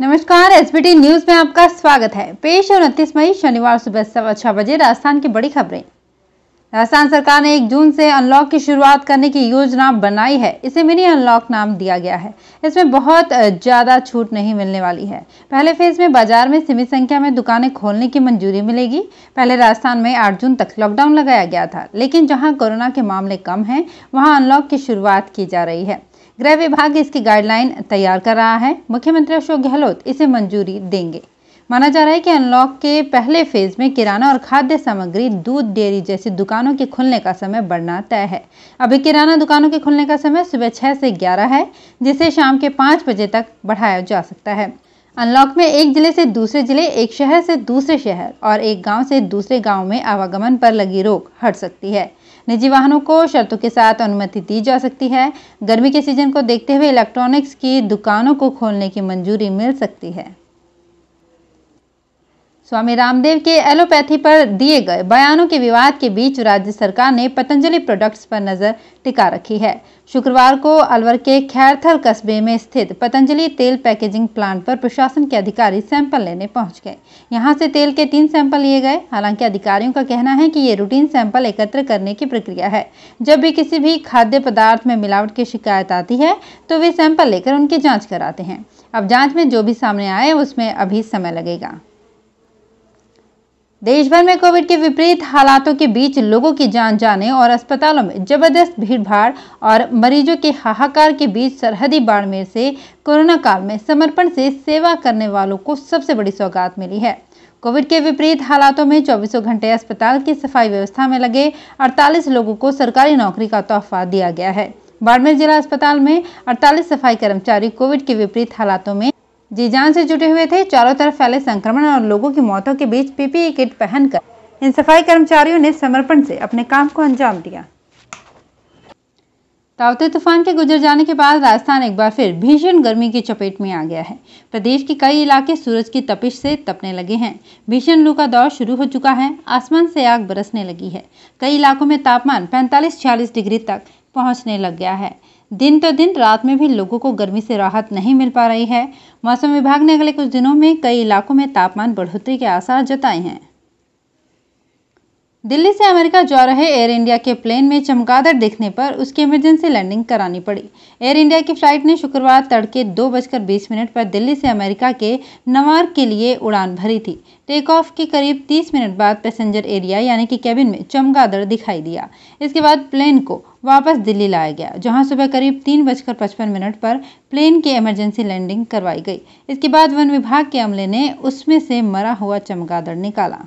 नमस्कार SBT news में आपका स्वागत है पेश है उनतीस मई शनिवार सुबह सवा छह बजे राजस्थान की बड़ी खबरें राजस्थान सरकार ने 1 जून से अनलॉक की शुरुआत करने की योजना बनाई है इसे मिनी अनलॉक नाम दिया गया है इसमें बहुत ज़्यादा छूट नहीं मिलने वाली है पहले फेज में बाजार में सीमित संख्या में दुकानें खोलने की मंजूरी मिलेगी पहले राजस्थान में 8 जून तक लॉकडाउन लगाया गया था लेकिन जहां कोरोना के मामले कम हैं वहां अनलॉक की शुरुआत की जा रही है गृह विभाग इसकी गाइडलाइन तैयार कर रहा है मुख्यमंत्री अशोक गहलोत इसे मंजूरी देंगे माना जा रहा है कि अनलॉक के पहले फेज में किराना और खाद्य सामग्री दूध डेयरी जैसी दुकानों के खुलने का समय बढ़ना तय है अभी किराना दुकानों के खुलने का समय सुबह छः से ग्यारह है जिसे शाम के पाँच बजे तक बढ़ाया जा सकता है अनलॉक में एक जिले से दूसरे जिले एक शहर से दूसरे शहर और एक गांव से दूसरे गांव में आवागमन पर लगी रोक हट सकती है निजी वाहनों को शर्तों के साथ अनुमति दी जा सकती है गर्मी के सीजन को देखते हुए इलेक्ट्रॉनिक्स की दुकानों को खोलने की मंजूरी मिल सकती है स्वामी रामदेव के एलोपैथी पर दिए गए बयानों के विवाद के बीच राज्य सरकार ने पतंजलि प्रोडक्ट्स पर नजर टिका रखी है शुक्रवार को अलवर के खैरथल कस्बे में स्थित पतंजलि तेल पैकेजिंग प्लांट पर प्रशासन के अधिकारी सैंपल लेने पहुंच गए यहां से तेल के तीन सैंपल लिए गए हालांकि अधिकारियों का कहना है कि ये रूटीन सैंपल एकत्र करने की प्रक्रिया है जब भी किसी भी खाद्य पदार्थ में मिलावट की शिकायत आती है तो वे सैंपल लेकर उनकी जाँच कराते हैं अब जाँच में जो भी सामने आए उसमें अभी समय लगेगा देश भर में कोविड के विपरीत हालातों के बीच लोगों की जान जाने और अस्पतालों में जबरदस्त भीड़भाड़ और मरीजों के हाहाकार के बीच सरहदी बाड़मेर से कोरोना काल में समर्पण से सेवा करने वालों को सबसे बड़ी सौगात मिली है कोविड के विपरीत हालातों में चौबीसों घंटे अस्पताल की सफाई व्यवस्था में लगे 48 लोगों को सरकारी नौकरी का तोहफा दिया गया है बाड़मेर जिला अस्पताल में 48 सफाई कर्मचारी कोविड के विपरीत हालातों में जी जान से जुटे हुए थे चारों तरफ फैले संक्रमण और लोगों की मौतों के बीच पीपीई किट पहनकर इन सफाई कर्मचारियों ने समर्पण से अपने काम को अंजाम दिया तावते तूफान के गुजर जाने के बाद राजस्थान एक बार फिर भीषण गर्मी की चपेट में आ गया है प्रदेश के कई इलाके सूरज की तपिश से तपने लगे हैं भीषण लू का दौर शुरू हो चुका है आसमान से आग बरसने लगी है कई इलाकों में तापमान 45 छियालीस डिग्री तक पहुंचने लग गया है दिन तो दिन रात में भी लोगों को गर्मी से राहत नहीं मिल पा रही है मौसम विभाग ने अगले कुछ दिनों में कई इलाकों में तापमान बढ़ोतरी के आसार जताए हैं दिल्ली से अमेरिका जा रहे एयर इंडिया के प्लेन में चमकादड़ दिखने पर उसकी इमरजेंसी लैंडिंग करानी पड़ी एयर इंडिया की फ्लाइट ने शुक्रवार तड़के दो बजकर बीस मिनट पर दिल्ली से अमेरिका के नवार के लिए उड़ान भरी थी टेक ऑफ के करीब तीस मिनट बाद पैसेंजर एरिया यानी कि कैबिन में चमकादड़ दिखाई दिया इसके बाद प्लेन को वापस दिल्ली लाया गया जहां सुबह करीब तीन बजकर पचपन मिनट पर प्लेन की इमरजेंसी लैंडिंग करवाई गई इसके बाद वन विभाग के अमले ने उसमें से मरा हुआ चमकादड़ निकाला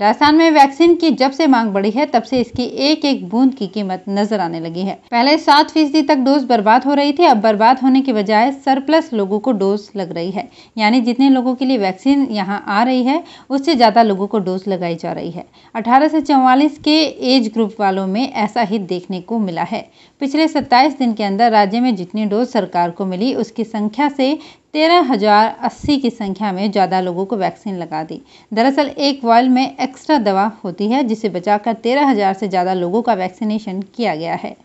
राजस्थान में वैक्सीन की जब से मांग बढ़ी है तब से इसकी एक एक बूंद की कीमत नजर आने लगी है पहले सात फीसदी तक डोज बर्बाद हो रही थी अब बर्बाद होने के बजाय सरप्लस लोगों को डोज लग रही है यानी जितने लोगों के लिए वैक्सीन यहाँ आ रही है उससे ज़्यादा लोगों को डोज लगाई जा रही है अठारह से चौवालीस के एज ग्रुप वालों में ऐसा ही देखने को मिला है पिछले सत्ताईस दिन के अंदर राज्य में जितनी डोज सरकार को मिली उसकी संख्या से तेरह हजार अस्सी की संख्या में ज़्यादा लोगों को वैक्सीन लगा दी दरअसल एक वॉयल में एक्स्ट्रा दवा होती है जिसे बचाकर तेरह हजार से ज़्यादा लोगों का वैक्सीनेशन किया गया है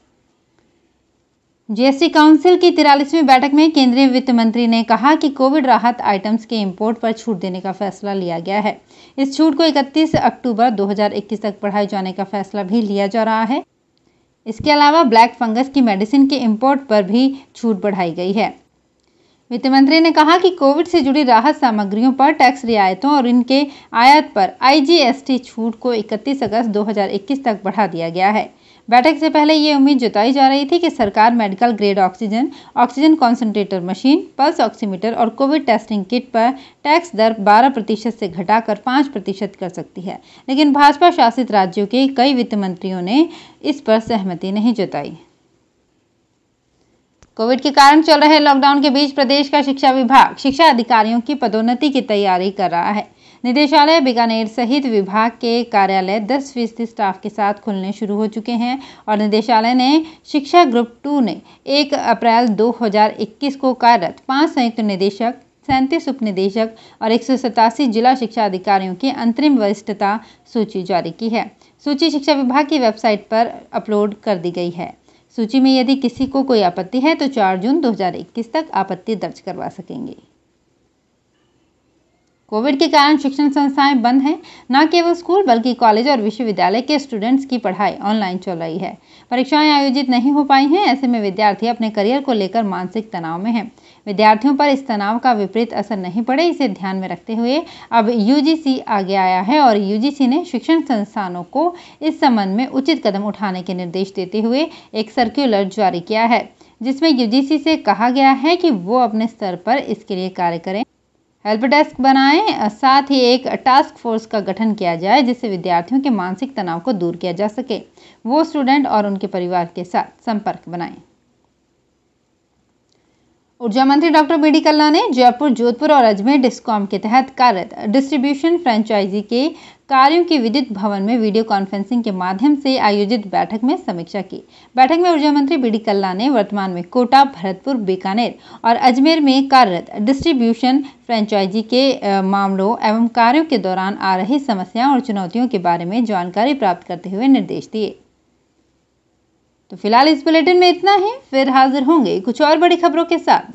जीएसटी काउंसिल की तिरालीसवीं बैठक में केंद्रीय वित्त मंत्री ने कहा कि कोविड राहत आइटम्स के इंपोर्ट पर छूट देने का फैसला लिया गया है इस छूट को 31 अक्टूबर 2021 तक बढ़ाए जाने का फैसला भी लिया जा रहा है इसके अलावा ब्लैक फंगस की मेडिसिन के इंपोर्ट पर भी छूट बढ़ाई गई है वित्त मंत्री ने कहा कि कोविड से जुड़ी राहत सामग्रियों पर टैक्स रियायतों और इनके आयात पर आईजीएसटी छूट को 31 अगस्त 2021 तक बढ़ा दिया गया है बैठक से पहले ये उम्मीद जताई जा रही थी कि सरकार medical grade oxygen oxygen concentrator machine pulse oximeter और कोविड टेस्टिंग किट पर टैक्स दर 12 प्रतिशत से घटाकर 5 प्रतिशत कर सकती है लेकिन भाजपा शासित राज्यों के कई वित्त मंत्रियों ने इस पर सहमति नहीं जताई कोविड के कारण चल रहे लॉकडाउन के बीच प्रदेश का शिक्षा विभाग शिक्षा अधिकारियों की पदोन्नति की तैयारी कर रहा है निदेशालय बीकानेर सहित विभाग के कार्यालय दस फीसदी स्टाफ के साथ खुलने शुरू हो चुके हैं और निदेशालय ने शिक्षा ग्रुप टू ने एक अप्रैल 2021 को कार्यरत पाँच संयुक्त निदेशक सैंतीस उप निदेशक और एक जिला शिक्षा अधिकारियों की अंतरिम वरिष्ठता सूची जारी की है सूची शिक्षा विभाग की वेबसाइट पर अपलोड कर दी गई है सूची में यदि किसी को कोई आपत्ति है तो 4 जून 2021 तक आपत्ति दर्ज करवा सकेंगे कोविड के कारण शिक्षण संस्थाएं बंद हैं न केवल स्कूल बल्कि कॉलेज और विश्वविद्यालय के स्टूडेंट्स की पढ़ाई ऑनलाइन चल रही है परीक्षाएं आयोजित नहीं हो पाई हैं ऐसे में विद्यार्थी अपने करियर को लेकर मानसिक तनाव में हैं विद्यार्थियों पर इस तनाव का विपरीत असर नहीं पड़े इसे ध्यान में रखते हुए अब यू आगे आया है और यू ने शिक्षण संस्थानों को इस संबंध में उचित कदम उठाने के निर्देश देते हुए एक सर्क्यूलर जारी किया है जिसमें यूजीसी से कहा गया है कि वो अपने स्तर पर इसके लिए कार्य करें हेल्प डेस्क बनाएं साथ ही एक टास्क फोर्स का गठन किया जाए जिससे विद्यार्थियों के मानसिक तनाव को दूर किया जा सके वो स्टूडेंट और उनके परिवार के साथ संपर्क बनाएं ऊर्जा मंत्री डॉक्टर बी डी कल्ला ने जयपुर जोधपुर और अजमेर डिस्कॉम के तहत कार्यरत डिस्ट्रीब्यूशन फ्रेंचाइजी के कार्यों की विद्युत भवन में वीडियो कॉन्फ्रेंसिंग के माध्यम से आयोजित बैठक में समीक्षा की बैठक में ऊर्जा मंत्री बी डी कल्ला ने वर्तमान में कोटा भरतपुर बीकानेर और अजमेर में कार्यरत डिस्ट्रीब्यूशन फ्रेंचाइजी के मामलों एवं कार्यों के दौरान आ रही समस्याओं और चुनौतियों के बारे में जानकारी प्राप्त करते हुए निर्देश दिए तो फिलहाल इस बुलेटिन में इतना ही फिर हाजिर होंगे कुछ और बड़ी खबरों के साथ